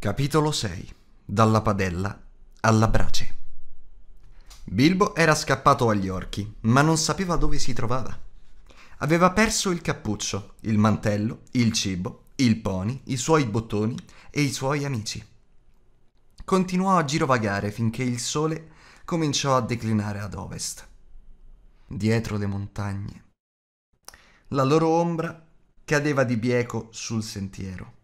Capitolo 6 Dalla padella alla brace Bilbo era scappato agli orchi, ma non sapeva dove si trovava. Aveva perso il cappuccio, il mantello, il cibo, il pony, i suoi bottoni e i suoi amici. Continuò a girovagare finché il sole cominciò a declinare ad ovest. Dietro le montagne. La loro ombra cadeva di bieco sul sentiero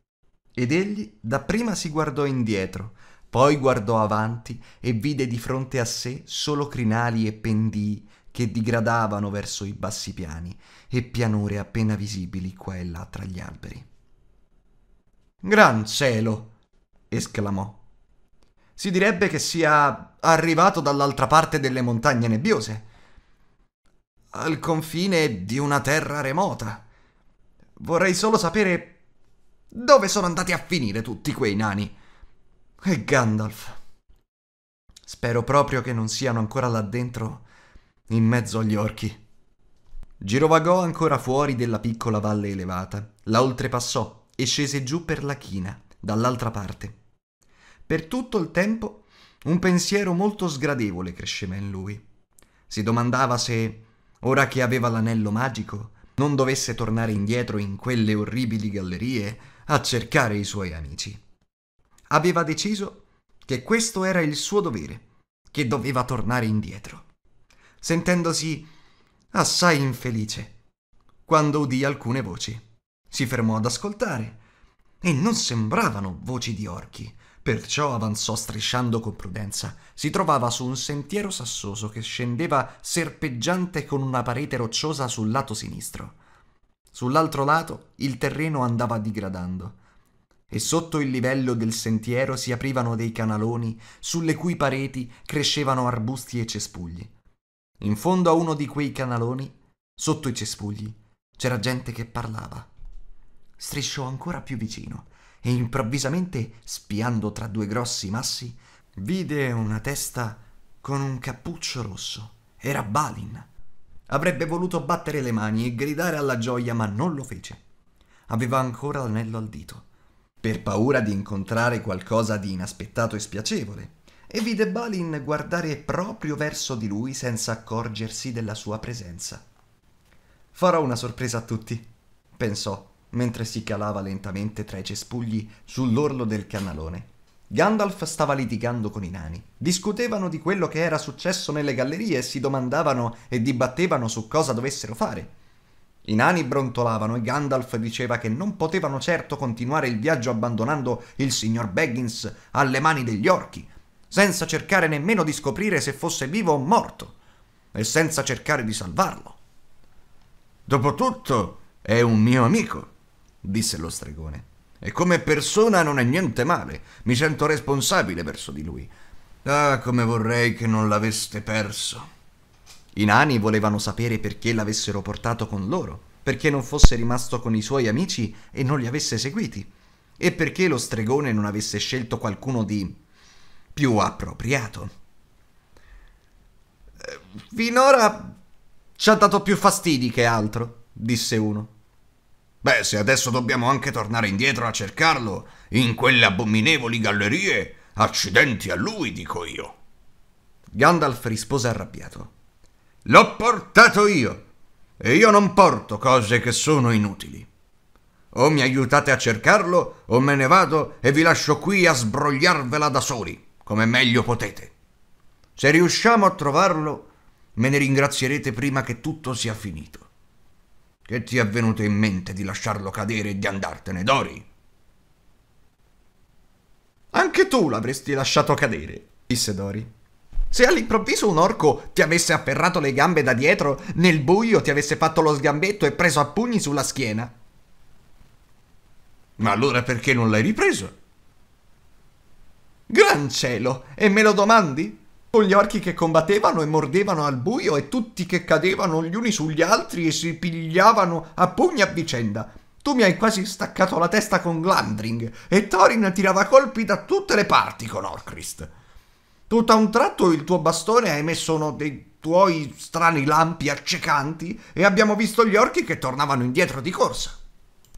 ed egli dapprima si guardò indietro, poi guardò avanti e vide di fronte a sé solo crinali e pendii che digradavano verso i bassi piani e pianure appena visibili qua e là tra gli alberi. Gran cielo! esclamò. Si direbbe che sia arrivato dall'altra parte delle montagne nebbiose, al confine di una terra remota. Vorrei solo sapere dove sono andati a finire tutti quei nani? E Gandalf. Spero proprio che non siano ancora là dentro, in mezzo agli orchi. Girovagò ancora fuori della piccola valle elevata, la oltrepassò e scese giù per la china, dall'altra parte. Per tutto il tempo un pensiero molto sgradevole cresceva in lui. Si domandava se, ora che aveva l'anello magico, non dovesse tornare indietro in quelle orribili gallerie a cercare i suoi amici. Aveva deciso che questo era il suo dovere, che doveva tornare indietro, sentendosi assai infelice quando udì alcune voci. Si fermò ad ascoltare e non sembravano voci di orchi, Perciò avanzò strisciando con prudenza. Si trovava su un sentiero sassoso che scendeva serpeggiante con una parete rocciosa sul lato sinistro. Sull'altro lato il terreno andava digradando e sotto il livello del sentiero si aprivano dei canaloni sulle cui pareti crescevano arbusti e cespugli. In fondo a uno di quei canaloni, sotto i cespugli, c'era gente che parlava. Strisciò ancora più vicino e improvvisamente, spiando tra due grossi massi, vide una testa con un cappuccio rosso. Era Balin. Avrebbe voluto battere le mani e gridare alla gioia, ma non lo fece. Aveva ancora l'anello al dito, per paura di incontrare qualcosa di inaspettato e spiacevole, e vide Balin guardare proprio verso di lui senza accorgersi della sua presenza. Farò una sorpresa a tutti, pensò mentre si calava lentamente tra i cespugli sull'orlo del canalone. Gandalf stava litigando con i nani. Discutevano di quello che era successo nelle gallerie e si domandavano e dibattevano su cosa dovessero fare. I nani brontolavano e Gandalf diceva che non potevano certo continuare il viaggio abbandonando il signor Baggins alle mani degli orchi, senza cercare nemmeno di scoprire se fosse vivo o morto, e senza cercare di salvarlo. Dopotutto è un mio amico, disse lo stregone. E come persona non è niente male, mi sento responsabile verso di lui. Ah, come vorrei che non l'aveste perso. I nani volevano sapere perché l'avessero portato con loro, perché non fosse rimasto con i suoi amici e non li avesse seguiti, e perché lo stregone non avesse scelto qualcuno di più appropriato. Eh, finora ci ha dato più fastidi che altro, disse uno. Beh, se adesso dobbiamo anche tornare indietro a cercarlo, in quelle abominevoli gallerie, accidenti a lui, dico io. Gandalf rispose arrabbiato. L'ho portato io, e io non porto cose che sono inutili. O mi aiutate a cercarlo, o me ne vado e vi lascio qui a sbrogliarvela da soli, come meglio potete. Se riusciamo a trovarlo, me ne ringrazierete prima che tutto sia finito. Che ti è venuto in mente di lasciarlo cadere e di andartene, Dori? Anche tu l'avresti lasciato cadere, disse Dori. Se all'improvviso un orco ti avesse afferrato le gambe da dietro, nel buio ti avesse fatto lo sgambetto e preso a pugni sulla schiena. Ma allora perché non l'hai ripreso? Gran cielo, e me lo domandi? con gli orchi che combattevano e mordevano al buio e tutti che cadevano gli uni sugli altri e si pigliavano a pugni a vicenda. Tu mi hai quasi staccato la testa con Glandring e Thorin tirava colpi da tutte le parti con Orcrist. Tutto a un tratto il tuo bastone ha emesso uno dei tuoi strani lampi accecanti e abbiamo visto gli orchi che tornavano indietro di corsa.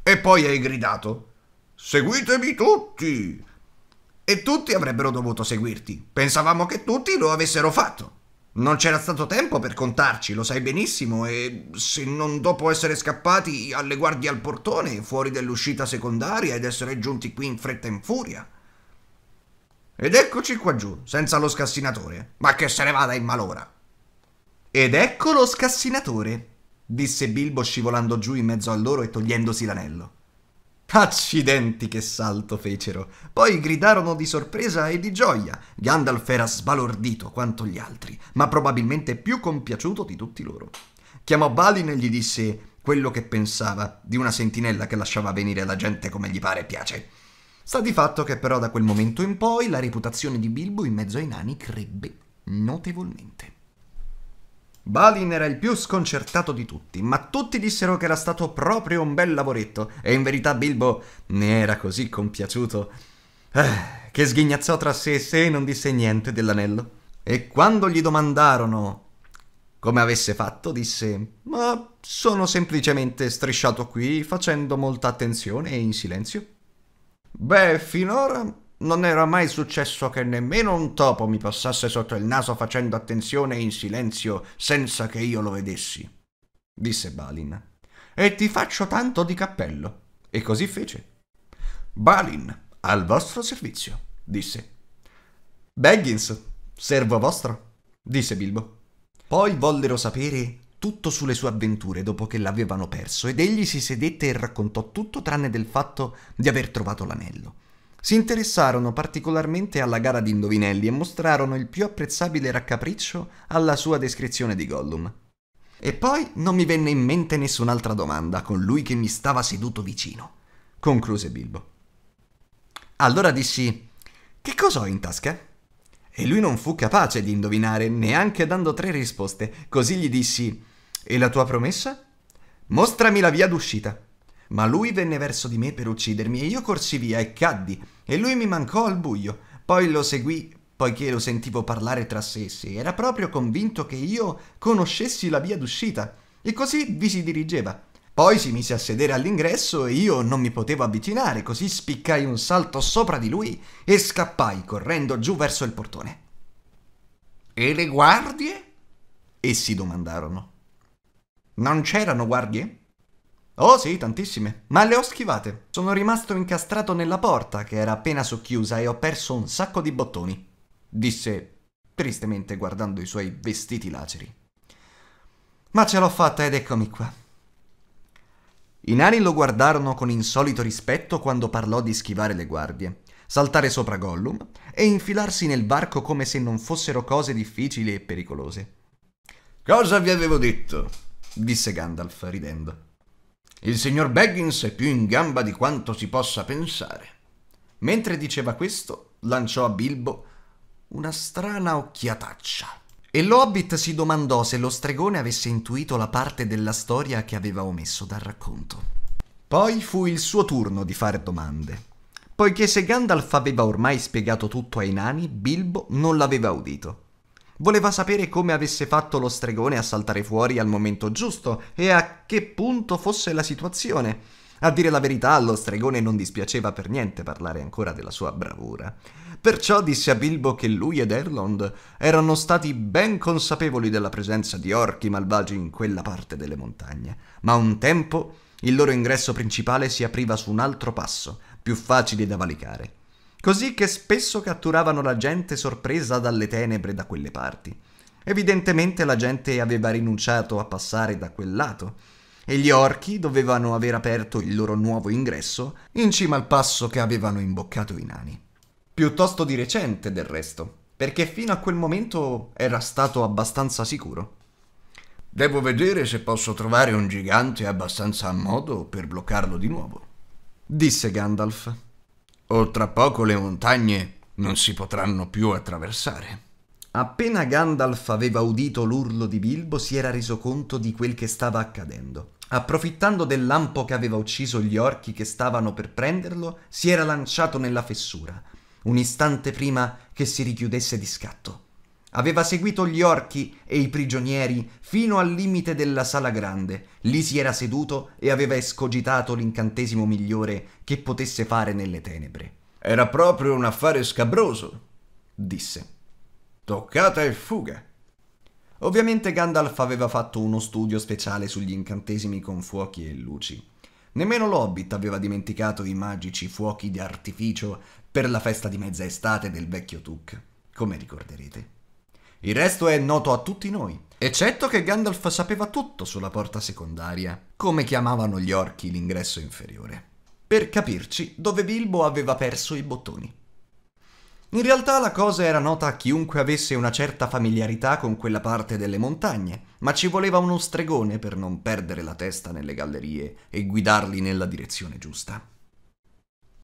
E poi hai gridato: Seguitemi tutti! e tutti avrebbero dovuto seguirti. Pensavamo che tutti lo avessero fatto. Non c'era stato tempo per contarci, lo sai benissimo, e se non dopo essere scappati alle guardie al portone, fuori dell'uscita secondaria ed essere giunti qui in fretta e in furia. Ed eccoci qua giù, senza lo scassinatore. Ma che se ne vada in malora. Ed ecco lo scassinatore, disse Bilbo scivolando giù in mezzo a loro e togliendosi l'anello. Accidenti che salto fecero! Poi gridarono di sorpresa e di gioia. Gandalf era sbalordito quanto gli altri, ma probabilmente più compiaciuto di tutti loro. Chiamò Balin e gli disse quello che pensava di una sentinella che lasciava venire la gente come gli pare e piace. Sta di fatto che però da quel momento in poi la reputazione di Bilbo in mezzo ai nani crebbe notevolmente. Balin era il più sconcertato di tutti, ma tutti dissero che era stato proprio un bel lavoretto, e in verità Bilbo ne era così compiaciuto eh, che sghignazzò tra sé e sé e non disse niente dell'anello. E quando gli domandarono come avesse fatto, disse: Ma sono semplicemente strisciato qui facendo molta attenzione e in silenzio. Beh, finora non era mai successo che nemmeno un topo mi passasse sotto il naso facendo attenzione e in silenzio senza che io lo vedessi, disse Balin. E ti faccio tanto di cappello. E così fece. Balin, al vostro servizio, disse. Baggins, servo vostro, disse Bilbo. Poi vollero sapere tutto sulle sue avventure dopo che l'avevano perso ed egli si sedette e raccontò tutto tranne del fatto di aver trovato l'anello si interessarono particolarmente alla gara di indovinelli e mostrarono il più apprezzabile raccapriccio alla sua descrizione di Gollum. E poi non mi venne in mente nessun'altra domanda con lui che mi stava seduto vicino, concluse Bilbo. Allora dissi: Che cosa ho in tasca? E lui non fu capace di indovinare, neanche dando tre risposte, così gli dissi: E la tua promessa? Mostrami la via d'uscita. Ma lui venne verso di me per uccidermi e io corsi via e caddi, e lui mi mancò al buio. Poi lo seguì, poiché lo sentivo parlare tra sé e era proprio convinto che io conoscessi la via d'uscita, e così vi si dirigeva. Poi si mise a sedere all'ingresso e io non mi potevo avvicinare, così spiccai un salto sopra di lui e scappai correndo giù verso il portone. E le guardie? Essi domandarono. Non c'erano guardie? Oh sì, tantissime. Ma le ho schivate. Sono rimasto incastrato nella porta che era appena socchiusa e ho perso un sacco di bottoni. Disse tristemente guardando i suoi vestiti laceri. Ma ce l'ho fatta ed eccomi qua. I nani lo guardarono con insolito rispetto quando parlò di schivare le guardie, saltare sopra Gollum e infilarsi nel varco come se non fossero cose difficili e pericolose. Cosa vi avevo detto? disse Gandalf ridendo. Il signor Baggins è più in gamba di quanto si possa pensare. Mentre diceva questo, lanciò a Bilbo una strana occhiataccia. E l'Hobbit si domandò se lo stregone avesse intuito la parte della storia che aveva omesso dal racconto. Poi fu il suo turno di fare domande. Poiché se Gandalf aveva ormai spiegato tutto ai nani, Bilbo non l'aveva udito. Voleva sapere come avesse fatto lo stregone a saltare fuori al momento giusto e a che punto fosse la situazione. A dire la verità, allo stregone non dispiaceva per niente parlare ancora della sua bravura. Perciò disse a Bilbo che lui ed Erlond erano stati ben consapevoli della presenza di orchi malvagi in quella parte delle montagne, ma un tempo il loro ingresso principale si apriva su un altro passo, più facile da valicare così che spesso catturavano la gente sorpresa dalle tenebre da quelle parti. Evidentemente la gente aveva rinunciato a passare da quel lato, e gli orchi dovevano aver aperto il loro nuovo ingresso in cima al passo che avevano imboccato i nani. Piuttosto di recente, del resto, perché fino a quel momento era stato abbastanza sicuro. Devo vedere se posso trovare un gigante abbastanza a modo per bloccarlo di nuovo, disse Gandalf o tra poco le montagne non si potranno più attraversare. Appena Gandalf aveva udito l'urlo di Bilbo si era reso conto di quel che stava accadendo. Approfittando del lampo che aveva ucciso gli orchi che stavano per prenderlo, si era lanciato nella fessura, un istante prima che si richiudesse di scatto. Aveva seguito gli orchi e i prigionieri fino al limite della sala grande. Lì si era seduto e aveva escogitato l'incantesimo migliore che potesse fare nelle tenebre. Era proprio un affare scabroso, disse. Toccata e fuga. Ovviamente Gandalf aveva fatto uno studio speciale sugli incantesimi con fuochi e luci. Nemmeno l'Hobbit aveva dimenticato i magici fuochi di artificio per la festa di mezza estate del vecchio Tuk, come ricorderete. Il resto è noto a tutti noi. Eccetto che Gandalf sapeva tutto sulla porta secondaria, come chiamavano gli orchi l'ingresso inferiore. Per capirci dove Bilbo aveva perso i bottoni. In realtà la cosa era nota a chiunque avesse una certa familiarità con quella parte delle montagne, ma ci voleva uno stregone per non perdere la testa nelle gallerie e guidarli nella direzione giusta.